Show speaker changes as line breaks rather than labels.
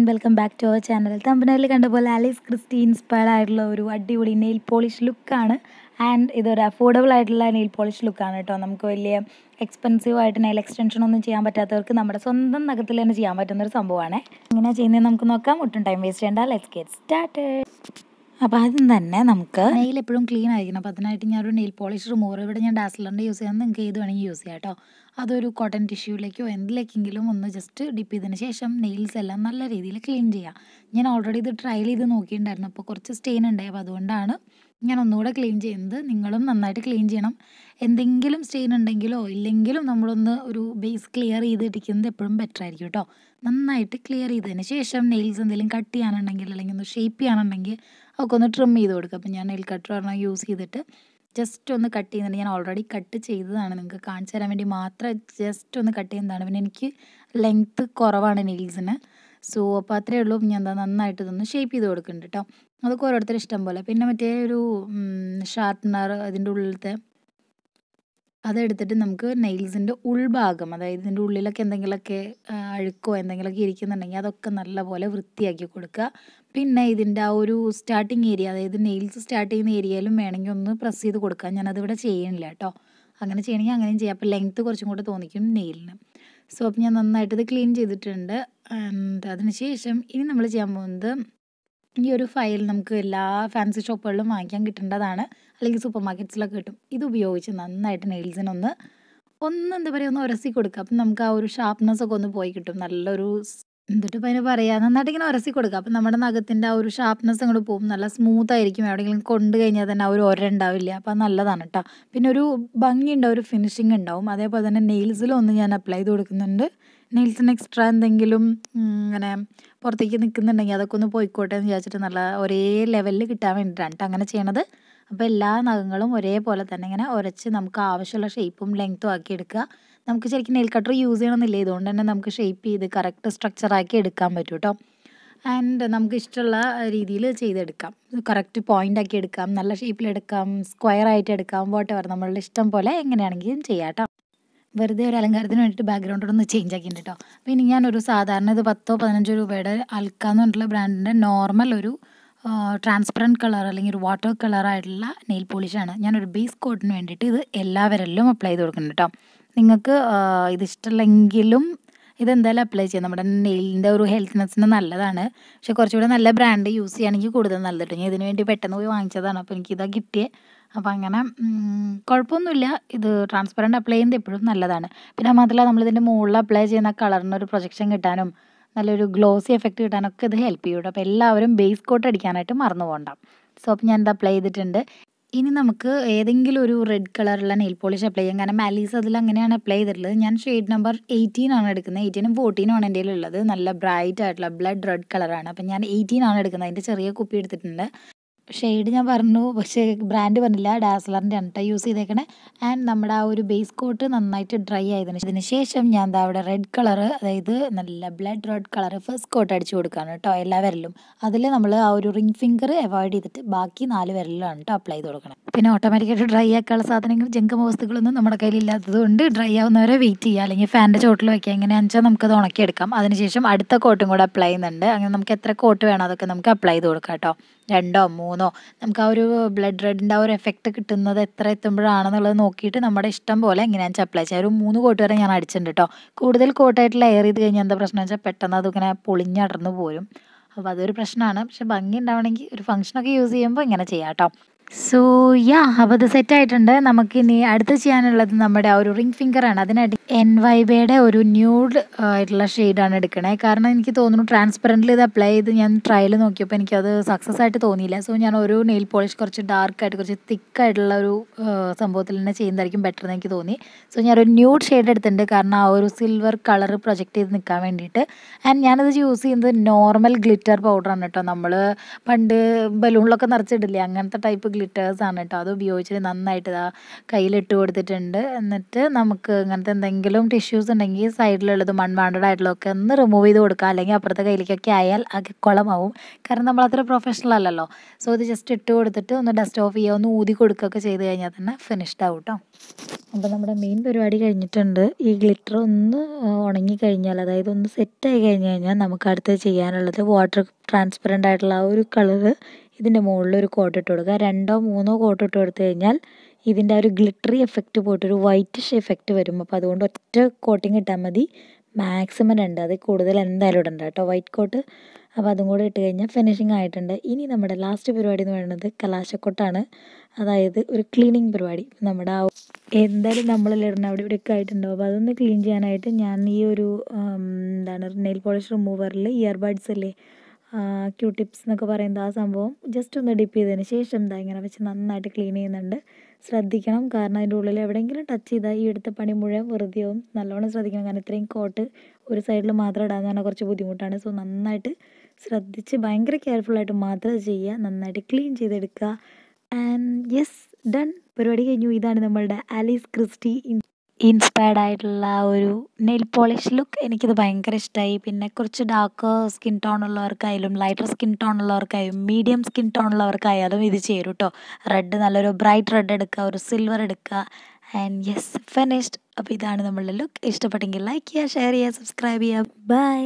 and welcome back to our channel തമ്പനയിൽ കണ്ട പോലെ ആലീസ് ക്രിസ്റ്റി ഇൻസ്പയർഡ് ആയിട്ടുള്ള ഒരു അടിപൊളി നെയിൽ പോളിഷ് ലുക്കാണ് ആൻഡ് ഇതൊരു അഫോർഡബിൾ ആയിട്ടുള്ള നെയിൽ പോളിഷ് ലുക്കാണ് കേട്ടോ നമുക്ക് വലിയ എക്സ്പെൻസീവ് ആയിട്ട് നെയിൽ എക്സ്റ്റൻഷൻ ഒന്നും ചെയ്യാൻ പറ്റാത്തവർക്ക് നമ്മുടെ സ്വന്തം നഖത്തിൽ തന്നെ ചെയ്യാൻ പറ്റുന്ന ഒരു സംഭവമാണ് ഇങ്ങനെ ചെയ്യുന്നത് നമുക്ക് നോക്കാം ഒട്ടും ടൈം വേസ്റ്റ് ചെയ്യേണ്ട ലെറ്റ്സ് ഗെറ്റ് സ്റ്റാർട്ട് അപ്പൊ ആദ്യം തന്നെ നമുക്ക് നെയിൽ എപ്പോഴും ക്ലീൻ ആയിരിക്കണം അപ്പൊ അതിനായിട്ട് ഒരു നെയിൽ പോളിഷ് റിമൂവർ ഇവിടെ ഞാൻ ഡാസ്ലറിൻ്റെ യൂസ് ചെയ്യാൻ നിങ്ങൾക്ക് ഏത് വേണമെങ്കിൽ യൂസ് ചെയ്യാം കേട്ടോ അതൊരു കോട്ടൺ ടിഷ്യൂലേക്കോ എന്തിലേക്കെങ്കിലും ഒന്ന് ജസ്റ്റ് ഡിപ്പ് ചെയ്തതിന് ശേഷം നെയിൽസ് എല്ലാം നല്ല രീതിയിൽ ക്ലീൻ ചെയ്യാം ഞാൻ ഓൾറെഡി ഇത് ട്രയൽ ചെയ്ത് നോക്കിയിട്ടുണ്ടായിരുന്നു അപ്പോൾ കുറച്ച് സ്റ്റെയിൻ ഉണ്ടായി അപ്പോൾ അതുകൊണ്ടാണ് ഞാൻ ഒന്നുകൂടെ ക്ലീൻ ചെയ്യുന്നത് നിങ്ങളും നന്നായിട്ട് ക്ലീൻ ചെയ്യണം എന്തെങ്കിലും സ്റ്റെയിൻ ഉണ്ടെങ്കിലോ ഇല്ലെങ്കിലും നമ്മളൊന്ന് ഒരു ബേസ് ക്ലിയർ ചെയ്തിട്ടിരിക്കുന്നത് എപ്പോഴും ബെറ്റർ ആയിരിക്കും കേട്ടോ നന്നായിട്ട് ക്ലിയർ ചെയ്തതിന് ശേഷം നെയിൽസ് എന്തെങ്കിലും കട്ട് ചെയ്യാനുണ്ടെങ്കിൽ അല്ലെങ്കിൽ ഒന്ന് ഷേപ്പ് ചെയ്യാനുണ്ടെങ്കിൽ ഒക്കെ ഒന്ന് ട്രിം ചെയ്ത് കൊടുക്കുക അപ്പോൾ ഞാൻ നെയിൽ കട്ടർ പറഞ്ഞാൽ യൂസ് ചെയ്തിട്ട് ജസ്റ്റ് ഒന്ന് കട്ട് ചെയ്യുന്നുണ്ട് ഞാൻ ഓൾറെഡി കട്ട് ചെയ്തതാണ് നിങ്ങൾക്ക് കാണിച്ചു തരാൻ വേണ്ടി മാത്രം ജസ്റ്റ് ഒന്ന് കട്ട് ചെയ്യുന്നതാണ് പിന്നെ എനിക്ക് ലെങ്ത്ത് കുറവാണ് നെയിൽസിന് സോ അപ്പോൾ അത്രയേ ഉള്ളൂ ഞാൻ എന്താ നന്നായിട്ട് ഇതൊന്ന് ഷേപ്പ് ചെയ്ത് കൊടുക്കുന്നുണ്ട് കേട്ടോ അതൊക്കെ ഓരോരുത്തർ ഇഷ്ടം പോലെ പിന്നെ മറ്റേ ഒരു ഷാർപ്പനർ അതിൻ്റെ ഉള്ളിലത്തെ അതെടുത്തിട്ട് നമുക്ക് നെയിൽസിൻ്റെ ഉൾഭാഗം അതായത് ഇതിൻ്റെ ഉള്ളിലൊക്കെ എന്തെങ്കിലുമൊക്കെ അഴുക്കോ എന്തെങ്കിലുമൊക്കെ ഇരിക്കുന്നുണ്ടെങ്കിൽ അതൊക്കെ നല്ലപോലെ വൃത്തിയാക്കി കൊടുക്കുക പിന്നെ ഇതിൻ്റെ ആ ഒരു സ്റ്റാർട്ടിങ് ഏരിയ അതായത് നെയിൽസ് സ്റ്റാർട്ട് ചെയ്യുന്ന ഏരിയയിലും വേണമെങ്കിൽ ഒന്ന് പ്രസ് ചെയ്ത് കൊടുക്കുക ഞാനതിവിടെ ചെയ്യണില്ല കേട്ടോ അങ്ങനെ ചെയ്യണമെങ്കിൽ അങ്ങനെയും ചെയ്യാം അപ്പോൾ ലെങ്ത്ത് കുറച്ചും കൂടെ തോന്നിക്കും നെയിലിന് സോ അപ്പം ഞാൻ നന്നായിട്ടത് ക്ലീൻ ചെയ്തിട്ടുണ്ട് ആൻഡ് അതിനുശേഷം ഇനി നമ്മൾ ചെയ്യാൻ പോകുന്നത് ഈ ഒരു ഫയൽ നമുക്ക് എല്ലാ ഫാൻസി ഷോപ്പുകളിലും വാങ്ങിക്കാൻ കിട്ടേണ്ടതാണ് അല്ലെങ്കിൽ സൂപ്പർ മാർക്കറ്റ്സിലൊക്കെ കിട്ടും ഇത് ഉപയോഗിച്ച് നന്നായിട്ട് നെയിൽസിനൊന്ന് ഒന്ന് എന്താ പറയുക ഒന്ന് ഉരസി കൊടുക്കുക അപ്പം നമുക്ക് ആ ഒരു ഷാർപ്നെസ് ഒക്കെ ഒന്ന് പോയി കിട്ടും നല്ലൊരു എന്നിട്ട് ഇപ്പം അതിന് പറയുക നന്നായിട്ട് ഇങ്ങനെ ഉരസി കൊടുക്കുക അപ്പം നമ്മുടെ നഖത്തിൻ്റെ ആ ഒരു ഷാർപ്നെസ് അങ്ങോട്ട് പോകും നല്ല സ്മൂത്ത് ആയിരിക്കും എവിടെയെങ്കിലും കൊണ്ട് കഴിഞ്ഞാൽ തന്നെ ആ ഒരു ഒര ഉണ്ടാവില്ല അപ്പം നല്ലതാണ് കേട്ടോ പിന്നെ ഒരു ഭംഗി ഉണ്ടാവും ഒരു ഫിനിഷിങ് ഉണ്ടാവും അതേപോലെ തന്നെ നെയിൽസിലും ഒന്ന് ഞാൻ അപ്ലൈ ചെയ്ത് കൊടുക്കുന്നുണ്ട് നെയിൽസിന് എക്സ്ട്രാ എന്തെങ്കിലും ഇങ്ങനെ പുറത്തേക്ക് നിൽക്കുന്നുണ്ടെങ്കിൽ അതൊക്കെ ഒന്ന് പോയിക്കോട്ടെ എന്ന് വിചാരിച്ചിട്ട് നല്ല ഒരേ ലെവലിൽ കിട്ടാൻ വേണ്ടിയിട്ടാണ് അങ്ങനെ ചെയ്യണത് അപ്പോൾ എല്ലാ നഖങ്ങളും ഒരേപോലെ തന്നെ ഇങ്ങനെ ഉരച്ച് നമുക്ക് ആവശ്യമുള്ള ഷേപ്പും ലെങ്ത്തും ആക്കി എടുക്കുക നമുക്ക് ശരിക്കും നെയിൽ കട്ടർ യൂസ് ചെയ്യണമെന്നില്ല ഇതുകൊണ്ട് തന്നെ നമുക്ക് ഷേപ്പ് ചെയ്ത് കറക്റ്റ് ആക്കി എടുക്കാൻ പറ്റും കേട്ടോ ആൻഡ് നമുക്ക് ഇഷ്ടമുള്ള രീതിയിൽ ചെയ്തെടുക്കാം കറക്റ്റ് പോയിൻ്റ് ആക്കി എടുക്കാം നല്ല ഷേപ്പിൽ എടുക്കാം സ്ക്വയർ ആയിട്ട് എടുക്കാം എവർ നമ്മളുടെ ഇഷ്ടം പോലെ എങ്ങനെയാണെങ്കിലും ചെയ്യാം കേട്ടോ വെറുതെ ഒരു അലങ്കാരത്തിന് വേണ്ടിയിട്ട് ബാക്ക്ഗ്രൗണ്ടോടൊന്ന് ചേഞ്ച് ആക്കിയിട്ടുണ്ട് കേട്ടോ അപ്പോൾ ഇനി ഞാനൊരു സാധാരണ ഇത് പത്തോ പതിനഞ്ചോ രൂപയുടെ അൽക്കാന്ന് പറഞ്ഞിട്ടുള്ള ബ്രാൻഡിൻ്റെ നോർമൽ ഒരു ട്രാൻസ്പെറൻറ്റ് കളർ അല്ലെങ്കിൽ ഒരു വാട്ടർ കളറായിട്ടുള്ള നെയിൽ പോളിഷാണ് ഞാനൊരു ബേസ് കോട്ടിന് വേണ്ടിയിട്ട് ഇത് എല്ലാവരെല്ലാം അപ്ലൈ ചെയ്ത് കൊടുക്കുന്നുണ്ട് കേട്ടോ നിങ്ങൾക്ക് ഇതിഷ്ടമല്ലെങ്കിലും ഇതെന്തായാലും അപ്ലൈ ചെയ്യാം നമ്മുടെ നെയിലിൻ്റെ ഒരു ഹെൽത്ത്നെസ്സിന് നല്ലതാണ് പക്ഷെ കുറച്ചുകൂടെ നല്ല ബ്രാൻഡ് യൂസ് ചെയ്യുകയാണെങ്കിൽ കൂടുതൽ നല്ലത് കേട്ടോ ഞാൻ ഇതിന് വേണ്ടി പെട്ടെന്ന് പോയി വാങ്ങിച്ചതാണ് അപ്പോൾ എനിക്കിതാ കിട്ടിയത് അപ്പോൾ അങ്ങനെ കുഴപ്പമൊന്നുമില്ല ഇത് ട്രാൻസ്പെറൻ്റ് അപ്ലൈ ചെയ്യുന്നത് എപ്പോഴും നല്ലതാണ് പിന്നെ മാത്രമല്ല നമ്മളിതിൻ്റെ മുകളിൽ അപ്ലൈ ചെയ്യുന്ന കളറിന് ഒരു പ്രൊജക്ഷൻ കിട്ടാനും നല്ലൊരു ഗ്ലോസി എഫക്റ്റ് കിട്ടാനൊക്കെ ഇത് ഹെൽപ്പ് ചെയ്യും അപ്പോൾ എല്ലാവരും ബേസ് കോട്ട് അടിക്കാനായിട്ട് മറന്നു പോകണ്ട സോ അപ്പോൾ ഞാൻ ഇത് അപ്ലൈ ചെയ്തിട്ടുണ്ട് ഇനി നമുക്ക് ഏതെങ്കിലും ഒരു റെഡ് കളറുള്ള നെയിൽ പോളിഷ് അപ്ലൈ ചെയ്യാം കാരണം മാലീസ് അതിൽ അങ്ങനെയാണ് അപ്ലൈ ചെയ്തിട്ടുള്ളത് ഞാൻ ഷെയ്ഡ് നമ്പർ എയ്റ്റീൻ ആണ് എടുക്കുന്നത് എയ്റ്റീനും ഫോർട്ടീനും ആണ് എൻ്റെ ഉള്ളത് നല്ല ബ്രൈറ്റ് ആയിട്ടുള്ള ബ്ലഡ് റെഡ് കളറാണ് അപ്പം ഞാൻ എയ്റ്റീൻ ആണ് എടുക്കുന്നത് അതിൻ്റെ ചെറിയ കുപ്പി എടുത്തിട്ടുണ്ട് ഷെയ്ഡ് ഞാൻ പറഞ്ഞു പക്ഷേ ബ്രാൻഡ് പറഞ്ഞില്ല ഡാസ്ലറിൻ്റെ അണ്ട യൂസ് ചെയ്തേക്കണേ ആൻഡ് നമ്മുടെ ആ ഒരു ബേസ് കോട്ട് നന്നായിട്ട് ഡ്രൈ ആയതിന് അതിന് ശേഷം ഞാൻ എന്താ അവിടെ റെഡ് കളർ അതായത് നല്ല blood red colour first coat അടിച്ചു കൊടുക്കുകയാണ് കേട്ടോ എല്ലാ വിരലും അതിൽ നമ്മൾ ആ ഒരു റിംഗ് ഫിംഗർ അവോയ്ഡ് ചെയ്തിട്ട് ബാക്കി നാല് വിരലിലാണ് കേട്ടോ അപ്ലൈ ചെയ്ത് കൊടുക്കണം പിന്നെ ഓട്ടോമാറ്റിക്കായിട്ട് ഡ്രൈ ആക്കാനുള്ള സാധനങ്ങൾ ജംഗം വസ്തുക്കളൊന്നും നമ്മുടെ കയ്യിലില്ലാത്തതുകൊണ്ട് കൊണ്ട് ഡ്രൈ ആവുന്നവരെ വെയിറ്റ് ചെയ്യുക അല്ലെങ്കിൽ ഫാൻ്റെ ചോട്ടിൽ വയ്ക്കുക എങ്ങനെയാണെന്ന് വെച്ചാൽ നമുക്കത് ഉണക്കിയെടുക്കാം അതിനുശേഷം അടുത്ത കോട്ടും കൂടെ അപ്ലൈ ചെയ്യുന്നുണ്ട് അങ്ങനെ നമുക്ക് എത്ര കോട്ട് വേണം അതൊക്കെ നമുക്ക് അപ്ലൈ ചെയ്ത് കൊടുക്കാം കേട്ടോ രണ്ടോ മൂന്നോ നമുക്ക് ആ ഒരു ബ്ലഡ് റെഡിൻ്റെ ആ ഒരു എഫക്റ്റ് കിട്ടുന്നത് എത്ര എത്തുമ്പോഴാണെന്നുള്ളത് നോക്കിയിട്ട് നമ്മുടെ ഇഷ്ടം പോലെ എങ്ങനെയാണെന്ന് അപ്ലൈ ചെയ്യാം ഒരു മൂന്ന് കോട്ട് വരെ ഞാൻ അടിച്ചിട്ടുണ്ട് കേട്ടോ കൂടുതൽ കോട്ടായിട്ട് ലെയർ ചെയ്ത് കഴിഞ്ഞാൽ എന്താ പ്രശ്നം വെച്ചാൽ പെട്ടെന്ന് അതിങ്ങനെ പൊളിഞ്ഞടർന്നു പോരും അപ്പോൾ അതൊരു പ്രശ്നമാണ് പക്ഷെ ഭംഗി ഉണ്ടാവണമെങ്കിൽ ഒരു ഫംഗ്ഷനൊക്കെ യൂസ് ചെയ്യുമ്പോൾ ഇങ്ങനെ ചെയ്യാം കേട്ടോ സോ യാ അപ്പോൾ ഇത് സെറ്റായിട്ടുണ്ട് നമുക്കിനി അടുത്ത് ചെയ്യാനുള്ളത് നമ്മുടെ ആ ഒരു റിംഗ് ഫിംഗറാണ് അതിനായിട്ട് എൻ വൈബയുടെ ഒരു ന്യൂഡ് ആയിട്ടുള്ള ഷെയ്ഡാണ് എടുക്കണേ കാരണം എനിക്ക് തോന്നുന്നു ട്രാൻസ്പെറൻറ്റിൽ ഇത് അപ്ലൈ ചെയ്ത് ഞാൻ ട്രയൽ നോക്കിയപ്പോൾ എനിക്കത് സക്സസ് ആയിട്ട് തോന്നിയില്ല സോ ഞാൻ ഒരു നെയിൽ പോളിഷ് കുറച്ച് ഡാർക്ക് ആയിട്ട് കുറച്ച് തിക്കായിട്ടുള്ള ഒരു സംഭവത്തിൽ തന്നെ ചെയ്യുന്നതായിരിക്കും ബെറ്റർ എന്ന് എനിക്ക് തോന്നി സോ ഞാനൊരു ന്യൂഡ് ഷെയ്ഡ് എടുത്തിട്ടുണ്ട് കാരണം ആ ഒരു സിൽവർ കളർ പ്രൊജക്റ്റ് ചെയ്ത് നിൽക്കാൻ വേണ്ടിയിട്ട് ആൻഡ് ഞാനത് യൂസ് ചെയ്യുന്നത് നോർമൽ ഗ്ലിറ്റർ പൗഡറാണ് കേട്ടോ നമ്മൾ പണ്ട് ബലൂണിലൊക്കെ നിറച്ചിട്ടില്ലേ അങ്ങനത്തെ ടൈപ്പ് ഗ്ലിറ്റേഴ്സ് ആണ് കേട്ടോ അത് ഉപയോഗിച്ച് നന്നായിട്ട് ഇതാ കയ്യിലിട്ട് കൊടുത്തിട്ടുണ്ട് എന്നിട്ട് നമുക്ക് ഇങ്ങനത്തെ എന്തെങ്കിലും ടിഷ്യൂസ് ഉണ്ടെങ്കിൽ സൈഡിലുള്ളത് അൺവാണ്ടഡ് ആയിട്ടുള്ളതൊക്കെ ഒന്ന് റിമൂവ് ചെയ്ത് കൊടുക്കുക അല്ലെങ്കിൽ അപ്പുറത്തെ കയ്യിലേക്കൊക്കെ ആയാൽ ആകെ കുളമാവും കാരണം നമ്മൾ അത്ര പ്രൊഫഷണൽ അല്ലല്ലോ സോ ഇത് ജസ്റ്റ് ഇട്ട് കൊടുത്തിട്ട് ഒന്ന് ഡസ്റ്റ് ഓഫ് ചെയ്യുക ഒന്ന് ഊതി കൊടുക്കുകയൊക്കെ ചെയ്ത് കഴിഞ്ഞാൽ തന്നെ ഫിനിഷ്ഡ് ആവും കേട്ടോ അപ്പോൾ നമ്മുടെ മെയിൻ പരിപാടി കഴിഞ്ഞിട്ടുണ്ട് ഈ ഗ്ലിറ്റർ ഒന്ന് ഉണങ്ങി കഴിഞ്ഞാൽ അതായത് ഒന്ന് സെറ്റ് ആയി കഴിഞ്ഞ് കഴിഞ്ഞാൽ നമുക്ക് അടുത്ത് ചെയ്യാനുള്ളത് വാട്ടർ ട്രാൻസ്പെറൻ്റ് ആയിട്ടുള്ള ആ ഒരു കളറ് ഇതിൻ്റെ മുകളിലൊരു കോട്ട് ഇട്ട് കൊടുക്കുക രണ്ടോ മൂന്നോ കോട്ട് ഇട്ട് കൊടുത്തു കഴിഞ്ഞാൽ ഇതിൻ്റെ ഒരു ഗ്ലിറ്ററി എഫക്റ്റ് പോയിട്ട് ഒരു വൈറ്റിഷ് എഫക്റ്റ് വരും അപ്പോൾ അതുകൊണ്ട് ഒറ്റ കോട്ടിങ് ഇട്ടാൽ മതി മാക്സിമം രണ്ട് അത് കൂടുതൽ എന്തായാലും ഇടണ്ട കേട്ടോ വൈറ്റ് കോട്ട് അപ്പോൾ അതും കൂടെ ഇട്ട് കഴിഞ്ഞാൽ ഫിനിഷിംഗ് ആയിട്ടുണ്ട് ഇനി നമ്മുടെ ലാസ്റ്റ് പരിപാടി എന്ന് പറയുന്നത് കലാശക്കൊട്ടാണ് അതായത് ഒരു ക്ലീനിങ് പരിപാടി നമ്മുടെ ആ എന്തായാലും നമ്മളിലിടണം അവിടെ ഇവിടെയൊക്കെ ആയിട്ടുണ്ടാവും അപ്പോൾ അതൊന്ന് ക്ലീൻ ചെയ്യാനായിട്ട് ഞാൻ ഈ ഒരു എന്താണ് നെയിൽ പോളിഷ് റിമൂവറിൽ ഇയർബഡ്സ് അല്ലേ ക്യൂട്ടിപ്സ് എന്നൊക്കെ പറയുന്നത് ആ സംഭവം ജസ്റ്റ് ഒന്ന് ഡിപ്പ് ചെയ്തതിന് ശേഷം ദാ ഇങ്ങനെ വെച്ച് നന്നായിട്ട് ക്ലീൻ ചെയ്യുന്നുണ്ട് ശ്രദ്ധിക്കണം കാരണം അതിൻ്റെ ഉള്ളിൽ എവിടെയെങ്കിലും ടച്ച് ചെയ്താൽ ഈ എടുത്ത പണി മുഴുവൻ വെറുതെയാവും നല്ലോണം ശ്രദ്ധിക്കണം കാരണം ഇത്രയും കോട്ട് ഒരു സൈഡിൽ മാത്രം ഇടാൻ പറഞ്ഞാൽ കുറച്ച് ബുദ്ധിമുട്ടാണ് സോ നന്നായിട്ട് ശ്രദ്ധിച്ച് ഭയങ്കര കെയർഫുള്ളായിട്ട് മാത്രം ചെയ്യുക നന്നായിട്ട് ക്ലീൻ ചെയ്തെടുക്കുക ആൻഡ് യെസ് ഡൺ പരിപാടി കഴിഞ്ഞു ഇതാണ് നമ്മളുടെ ആലീസ് ക്രിസ്റ്റി ഇൻസ്പയർഡ് ആയിട്ടുള്ള ആ ഒരു നെയിൽ പോളിഷ് ലുക്ക് എനിക്കിത് ഭയങ്കര ഇഷ്ടമായി പിന്നെ കുറച്ച് ഡാർക്ക് സ്കിൻ ടോൺ ഉള്ളവർക്കായാലും ലൈറ്റർ സ്കിൻ ടോൺ ഉള്ളവർക്കായാലും മീഡിയം സ്കിൻ ടോൺ ഉള്ളവർക്കായാലും ഇത് ചേരും കേട്ടോ റെഡ് നല്ലൊരു ബ്രൈറ്റ് റെഡ് എടുക്കുക ഒരു സിൽവർ എടുക്കുക ആൻഡ് യെസ് ഫിനിഷ്ഡ് അപ്പോൾ ഇതാണ് നമ്മളുടെ ലുക്ക് ഇഷ്ടപ്പെട്ടെങ്കിൽ ലൈക്ക് ചെയ്യുക ഷെയർ ചെയ്യുക സബ്സ്ക്രൈബ് ചെയ്യുക ബൈ